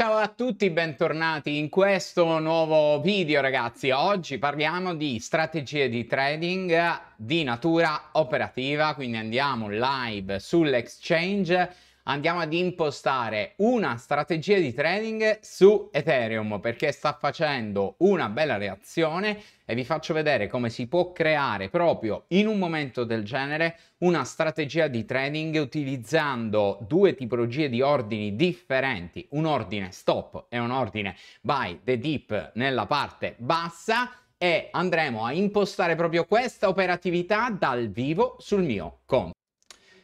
Ciao a tutti, bentornati in questo nuovo video ragazzi. Oggi parliamo di strategie di trading di natura operativa, quindi andiamo live sull'exchange andiamo ad impostare una strategia di trading su Ethereum perché sta facendo una bella reazione e vi faccio vedere come si può creare proprio in un momento del genere una strategia di trading utilizzando due tipologie di ordini differenti, un ordine stop e un ordine buy the dip nella parte bassa e andremo a impostare proprio questa operatività dal vivo sul mio conto.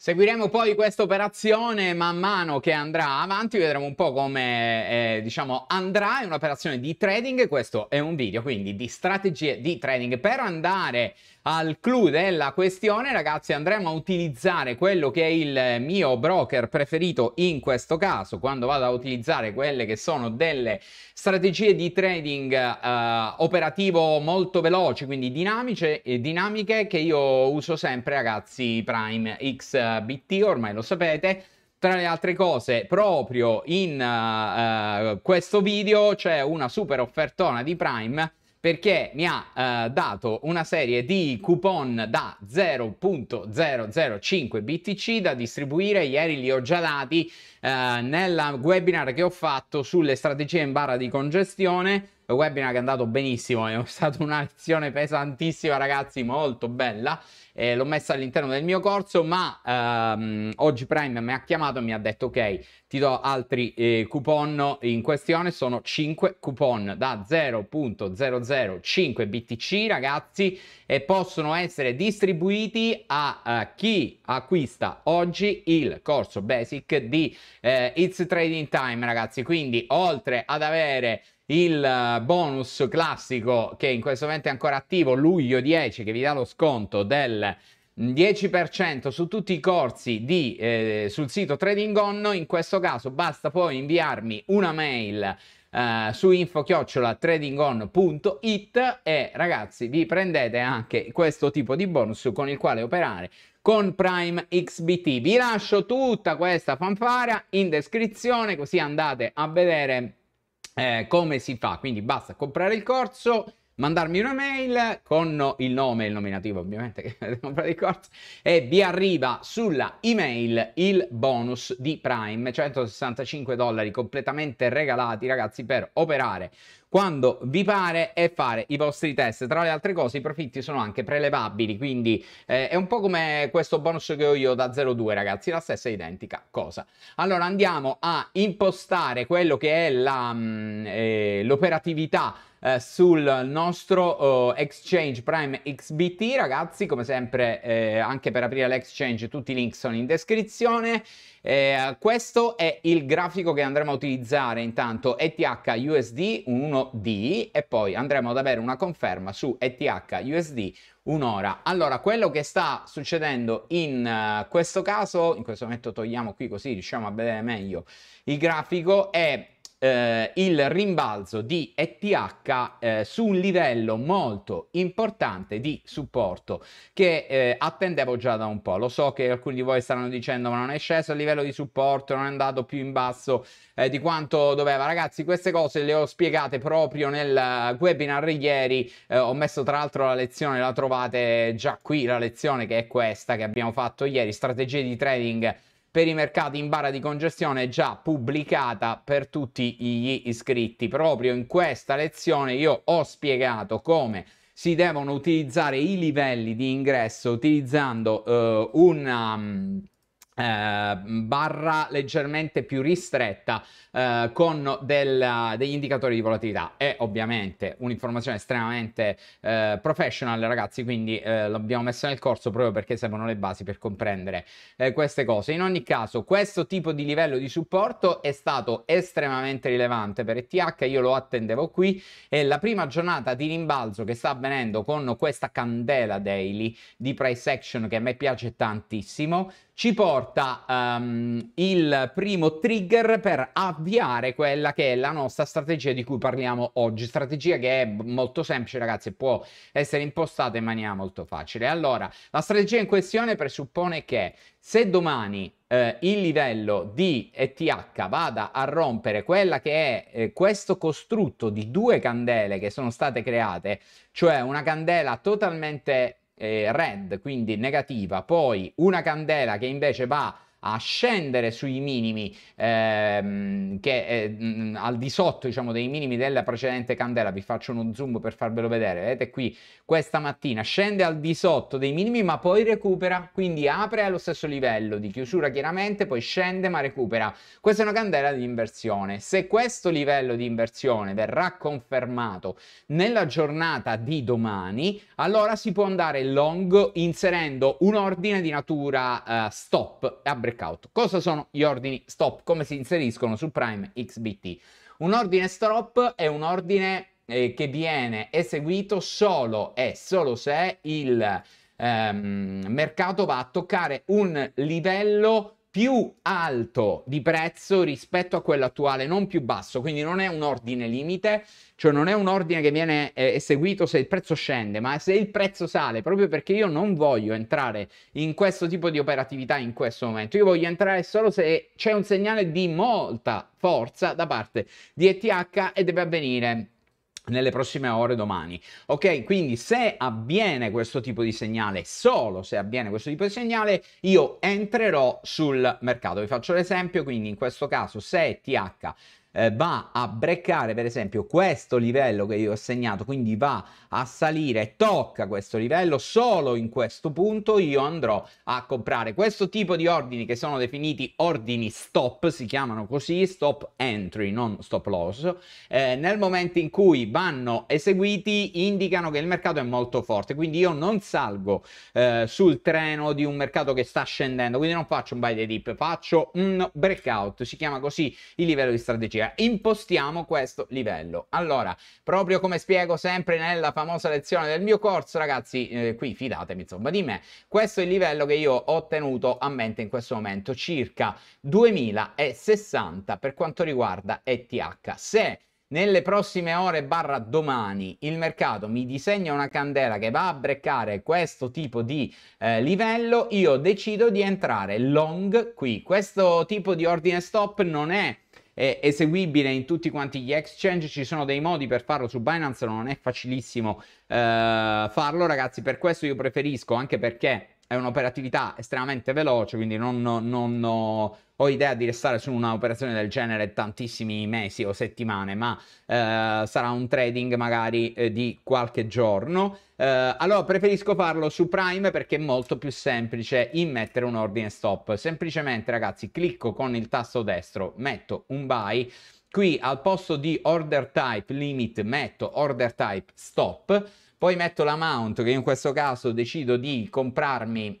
Seguiremo poi questa operazione man mano che andrà avanti, vedremo un po' come eh, diciamo andrà, è un'operazione di trading, questo è un video quindi di strategie di trading per andare al clou della questione, ragazzi, andremo a utilizzare quello che è il mio broker preferito in questo caso, quando vado a utilizzare quelle che sono delle strategie di trading eh, operativo molto veloci, quindi dinamiche, eh, dinamiche che io uso sempre, ragazzi, Prime XBT, ormai lo sapete. Tra le altre cose, proprio in uh, uh, questo video c'è una super offertona di Prime perché mi ha eh, dato una serie di coupon da 0.005 BTC da distribuire, ieri li ho già dati eh, nel webinar che ho fatto sulle strategie in barra di congestione, webinar che è andato benissimo, è stata una lezione pesantissima ragazzi, molto bella, eh, l'ho messa all'interno del mio corso, ma ehm, oggi Prime mi ha chiamato e mi ha detto ok, ti do altri eh, coupon in questione, sono 5 coupon da 0.005 BTC ragazzi, e possono essere distribuiti a, a eh, chi acquista oggi il corso basic di eh, It's Trading Time, ragazzi. Quindi, oltre ad avere il eh, bonus classico che in questo momento è ancora attivo, luglio 10, che vi dà lo sconto del 10% su tutti i corsi di, eh, sul sito Trading On. In questo caso basta poi inviarmi una mail eh, su info-tradingon.it e ragazzi vi prendete anche questo tipo di bonus con il quale operare con Prime XBT. Vi lascio tutta questa fanfara in descrizione così andate a vedere eh, come si fa. Quindi basta comprare il corso mandarmi una mail con il nome e il nominativo ovviamente che avete comprato dei corsi e vi arriva sulla email il bonus di Prime 165 dollari completamente regalati ragazzi per operare quando vi pare e fare i vostri test. Tra le altre cose, i profitti sono anche prelevabili, quindi eh, è un po' come questo bonus che ho io da 02, ragazzi, la stessa identica cosa. Allora andiamo a impostare quello che è la, mh, mm, eh, l'operatività eh, sul nostro eh, exchange Prime XBT, ragazzi, come sempre eh, anche per aprire l'exchange tutti i link sono in descrizione. Eh, questo è il grafico che andremo a utilizzare intanto ETH USD 1D e poi andremo ad avere una conferma su ETH USD un'ora. Allora, quello che sta succedendo in uh, questo caso, in questo momento togliamo qui così riusciamo a vedere meglio il grafico, è eh, il rimbalzo di ETH eh, su un livello molto importante di supporto che eh, attendevo già da un po'. Lo so che alcuni di voi stanno dicendo ma non è sceso il livello di supporto, non è andato più in basso eh, di quanto doveva. Ragazzi, queste cose le ho spiegate proprio nel eh, webinar ieri. Eh, ho messo tra l'altro la lezione, la trovate già qui, la lezione che è questa che abbiamo fatto ieri, strategie di trading per i mercati in barra di congestione già pubblicata per tutti gli iscritti. Proprio in questa lezione io ho spiegato come si devono utilizzare i livelli di ingresso utilizzando eh, un mm, Ehm, barra leggermente più ristretta eh, con del, degli indicatori di volatilità è ovviamente un'informazione estremamente eh, professional ragazzi quindi eh, l'abbiamo messa nel corso proprio perché servono le basi per comprendere eh, queste cose in ogni caso questo tipo di livello di supporto è stato estremamente rilevante per ETH io lo attendevo qui e la prima giornata di rimbalzo che sta avvenendo con questa candela daily di price action che a me piace tantissimo ci porta porta um, il primo trigger per avviare quella che è la nostra strategia di cui parliamo oggi. Strategia che è molto semplice, ragazzi, può essere impostata in maniera molto facile. Allora, la strategia in questione presuppone che se domani eh, il livello di ETH vada a rompere quella che è eh, questo costrutto di due candele che sono state create, cioè una candela totalmente eh, red, quindi negativa, poi una candela che invece va a scendere sui minimi ehm, che eh, mm, al di sotto diciamo dei minimi della precedente candela vi faccio uno zoom per farvelo vedere vedete qui questa mattina scende al di sotto dei minimi ma poi recupera quindi apre allo stesso livello di chiusura chiaramente poi scende ma recupera questa è una candela di inversione se questo livello di inversione verrà confermato nella giornata di domani allora si può andare long inserendo un ordine di natura eh, stop a breve breakout. Cosa sono gli ordini stop? Come si inseriscono su Prime XBT? Un ordine stop è un ordine eh, che viene eseguito solo e solo se il ehm, mercato va a toccare un livello più alto di prezzo rispetto a quello attuale, non più basso, quindi non è un ordine limite, cioè non è un ordine che viene eh, eseguito se il prezzo scende, ma se il prezzo sale, proprio perché io non voglio entrare in questo tipo di operatività in questo momento, io voglio entrare solo se c'è un segnale di molta forza da parte di ETH e deve avvenire nelle prossime ore domani. Ok, quindi se avviene questo tipo di segnale, solo se avviene questo tipo di segnale, io entrerò sul mercato. Vi faccio l'esempio, quindi in questo caso se TH eh, va a breccare per esempio questo livello che io ho segnato, quindi va a salire, tocca questo livello, solo in questo punto io andrò a comprare questo tipo di ordini che sono definiti ordini stop, si chiamano così, stop entry, non stop loss, eh, nel momento in cui vanno eseguiti indicano che il mercato è molto forte, quindi io non salgo eh, sul treno di un mercato che sta scendendo, quindi non faccio un buy the dip, faccio un breakout, si chiama così il livello di strategia logistica. Eh, impostiamo questo livello. Allora, proprio come spiego sempre nella famosa lezione del mio corso, ragazzi, eh, qui fidatevi insomma di me, questo è il livello che io ho tenuto a mente in questo momento, circa 2060 per quanto riguarda ETH. Se nelle prossime ore barra domani il mercato mi disegna una candela che va a breccare questo tipo di eh, livello, io decido di entrare long qui. Questo tipo di ordine stop non è è eseguibile in tutti quanti gli exchange, ci sono dei modi per farlo su Binance, non è facilissimo eh, farlo ragazzi, per questo io preferisco anche perché è un'operatività estremamente veloce, quindi non, non, non, ho idea di restare su un'operazione del genere tantissimi mesi o settimane, ma eh, sarà un trading magari eh, di qualche giorno. Eh, allora preferisco farlo su Prime perché è molto più semplice in mettere un ordine stop. Semplicemente ragazzi clicco con il tasto destro, metto un buy, qui al posto di order type limit metto order type stop, poi metto l'amount che in questo caso decido di comprarmi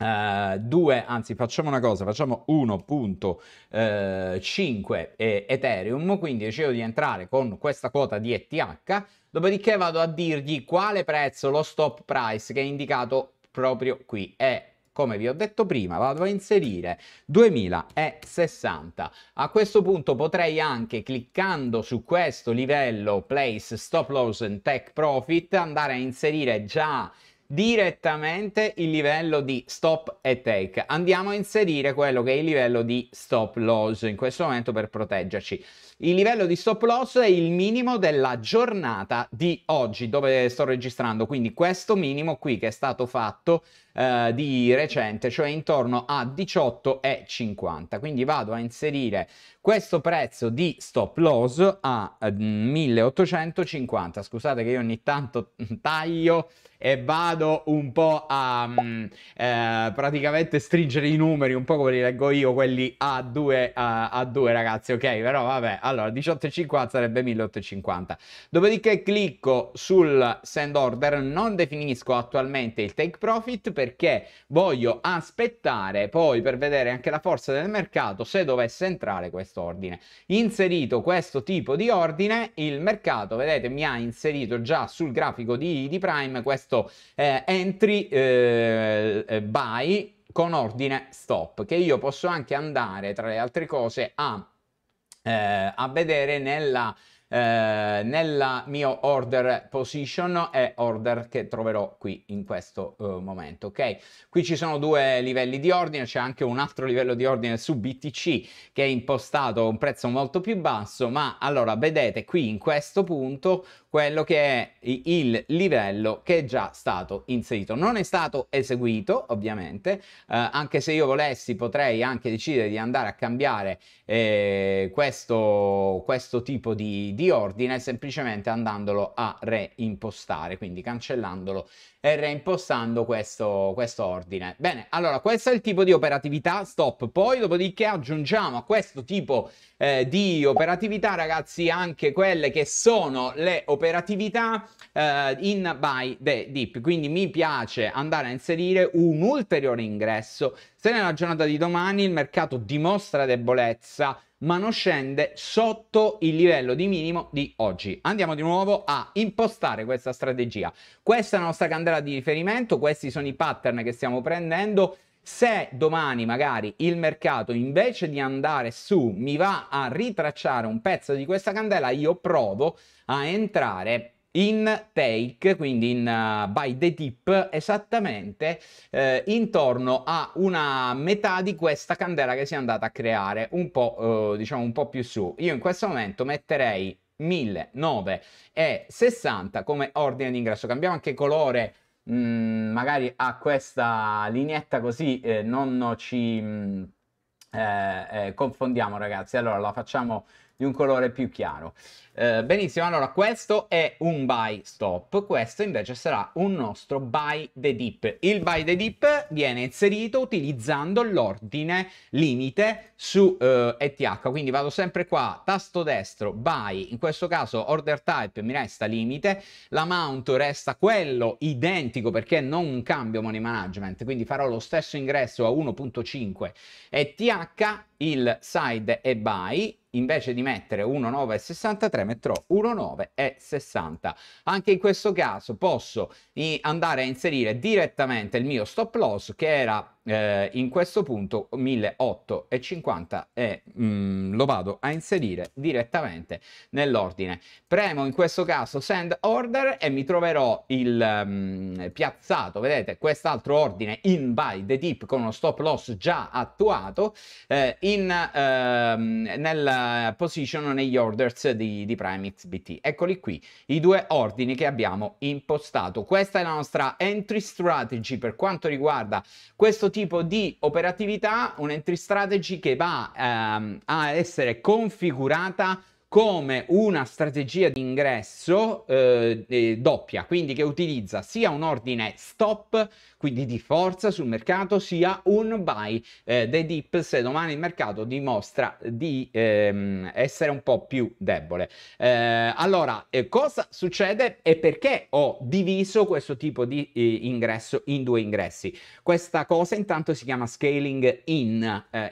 Uh, due, anzi facciamo una cosa, facciamo 1.5 eh, Ethereum, quindi decido di entrare con questa quota di ETH, dopodiché vado a dirgli quale prezzo, lo stop price che è indicato proprio qui e come vi ho detto prima, vado a inserire 2060. A questo punto potrei anche, cliccando su questo livello Place Stop Loss and take Profit, andare a inserire già direttamente il livello di stop e take. Andiamo a inserire quello che è il livello di stop loss in questo momento per proteggerci. Il livello di stop loss è il minimo della giornata di oggi dove sto registrando, quindi questo minimo qui che è stato fatto eh, di recente, cioè intorno a 18,50. Quindi vado a inserire questo prezzo di stop loss a 1850. Mm, Scusate che io ogni tanto taglio e vado vado un po' a mm, eh, praticamente stringere i numeri, un po' come li leggo io, quelli a 2 eh, a, a 2 ragazzi, ok? Però vabbè, allora 18,50 sarebbe 1850. Dopodiché clicco sul send order, non definisco attualmente il take profit perché voglio aspettare poi per vedere anche la forza del mercato se dovesse entrare questo ordine. Inserito questo tipo di ordine, il mercato, vedete, mi ha inserito già sul grafico di, di Prime questo eh, eh, entry eh, eh by con ordine stop, che io posso anche andare, tra le altre cose, a, eh, a vedere nella eh, nella mio order position e order che troverò qui in questo uh, momento ok qui ci sono due livelli di ordine c'è anche un altro livello di ordine su BTC che è impostato a un prezzo molto più basso ma allora vedete qui in questo punto quello che è il livello che è già stato inserito non è stato eseguito ovviamente eh, anche se io volessi potrei anche decidere di andare a cambiare eh, questo, questo, tipo di, di ordine semplicemente andandolo a reimpostare, quindi cancellandolo e reimpostando questo, questo ordine. Bene, allora questo è il tipo di operatività, stop. Poi dopodiché aggiungiamo a questo tipo eh, di operatività, ragazzi, anche quelle che sono le operatività eh, in by the deep, Quindi mi piace andare a inserire un ulteriore ingresso se nella giornata di domani il mercato dimostra debolezza, ma non scende sotto il livello di minimo di oggi. Andiamo di nuovo a impostare questa strategia. Questa è la nostra candela di riferimento, questi sono i pattern che stiamo prendendo. Se domani magari il mercato invece di andare su mi va a ritracciare un pezzo di questa candela, io provo a entrare in take, quindi in uh, by the tip, esattamente eh, intorno a una metà di questa candela che si è andata a creare, un po', eh, diciamo un po' più su. Io in questo momento metterei 1960 come ordine d'ingresso. Cambiamo anche colore, mh, mm, magari a questa lineetta così eh, non ci mh, mm, eh, eh, confondiamo ragazzi. Allora la facciamo di un colore più chiaro. Eh, benissimo, allora questo è un buy stop, questo invece sarà un nostro buy the dip. Il buy the dip viene inserito utilizzando l'ordine limite su eh, ETH, quindi vado sempre qua, tasto destro, buy, in questo caso order type mi resta limite, l'amount resta quello identico perché non cambio money management, quindi farò lo stesso ingresso a 1.5 ETH, il side è buy, invece di mettere 1,9,63 metterò 1,9,60. Anche in questo caso posso andare a inserire direttamente il mio stop loss che era eh, in questo punto 1850 e mm, lo vado a inserire direttamente nell'ordine. Premo in questo caso send order e mi troverò il mm, piazzato, vedete, quest'altro ordine in by the dip con uno stop loss già attuato eh, in, eh, nel position negli orders di, di Prime XBT. Eccoli qui i due ordini che abbiamo impostato. Questa è la nostra entry strategy per quanto riguarda questo tipo tipo di operatività, un entry strategy che va ehm, a essere configurata come una strategia di ingresso eh, eh, doppia, quindi che utilizza sia un ordine stop, quindi di forza sul mercato, sia un buy eh, dei dip se domani il mercato dimostra di ehm, essere un po' più debole. Eh, allora, eh, cosa succede e perché ho diviso questo tipo di eh, ingresso in due ingressi? Questa cosa intanto si chiama scaling in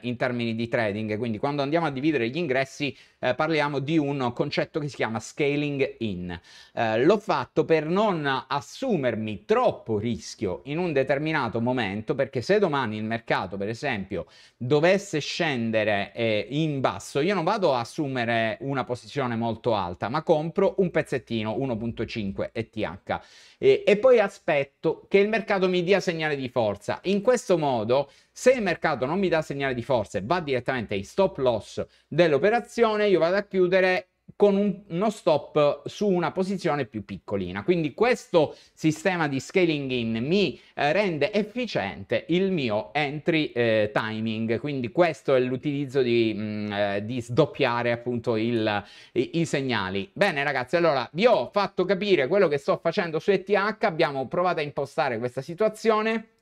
in termini di trading, quindi quando andiamo a dividere gli ingressi eh, parliamo di un concetto che si chiama scaling in. Eh, l'ho fatto per non assumermi troppo rischio in un determinato momento, perché se domani il mercato, per esempio, dovesse scendere eh, in basso, io non vado a assumere una posizione molto alta, ma compro un pezzettino 1.5 ETH e, e poi aspetto che il mercato mi dia segnale di forza. In questo modo se il mercato non mi dà segnale di forza e va direttamente in stop loss dell'operazione, io vado a chiudere con un, uno stop su una posizione più piccolina. Quindi questo sistema di scaling in mi eh, rende efficiente il mio entry eh, timing, quindi questo è l'utilizzo di, mh, mm, eh, di sdoppiare appunto il, i, i, segnali. Bene ragazzi, allora vi ho fatto capire quello che sto facendo su ETH, abbiamo provato a impostare questa situazione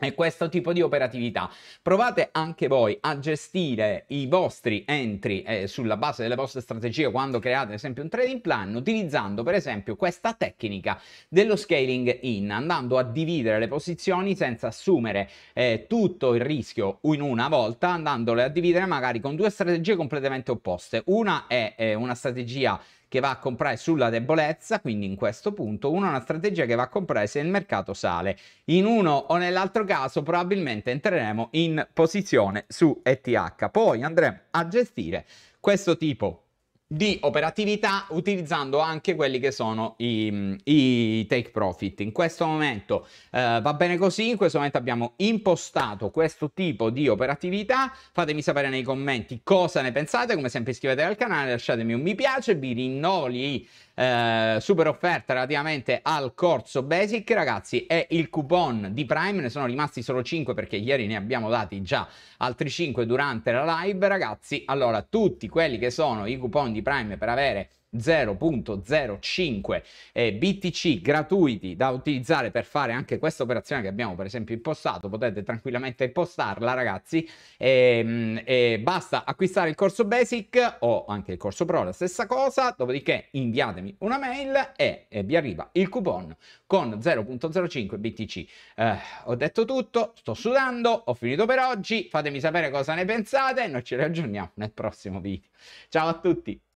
e questo tipo di operatività. Provate anche voi a gestire i vostri entry eh, sulla base delle vostre strategie quando create ad esempio un trading plan utilizzando per esempio questa tecnica dello scaling in, andando a dividere le posizioni senza assumere eh, tutto il rischio in una volta, andandole a dividere magari con due strategie completamente opposte. Una è eh, una strategia che va a comprare sulla debolezza, quindi in questo punto, uno una strategia che va a comprare se il mercato sale. In uno o nell'altro caso probabilmente entreremo in posizione su ETH, poi andremo a gestire questo tipo di operatività utilizzando anche quelli che sono i, mm, i take profit. In questo momento eh, va bene così, in questo momento abbiamo impostato questo tipo di operatività, fatemi sapere nei commenti cosa ne pensate, come sempre iscrivetevi al canale, lasciatemi un mi piace, vi rinnovo lì eh, super offerta relativamente al corso Basic, ragazzi, è il coupon di Prime, ne sono rimasti solo 5 perché ieri ne abbiamo dati già altri 5 durante la live, ragazzi. Allora, tutti quelli che sono i coupon di Prime per avere 0.05 eh, BTC gratuiti da utilizzare per fare anche questa operazione che abbiamo per esempio impostato, potete tranquillamente impostarla ragazzi, e, ehm, e basta acquistare il corso Basic o anche il corso Pro, la stessa cosa, dopodiché inviatemi una mail e, e vi arriva il coupon con 0.05 BTC. Eh, ho detto tutto, sto sudando, ho finito per oggi, fatemi sapere cosa ne pensate e noi ci raggiorniamo nel prossimo video. Ciao a tutti!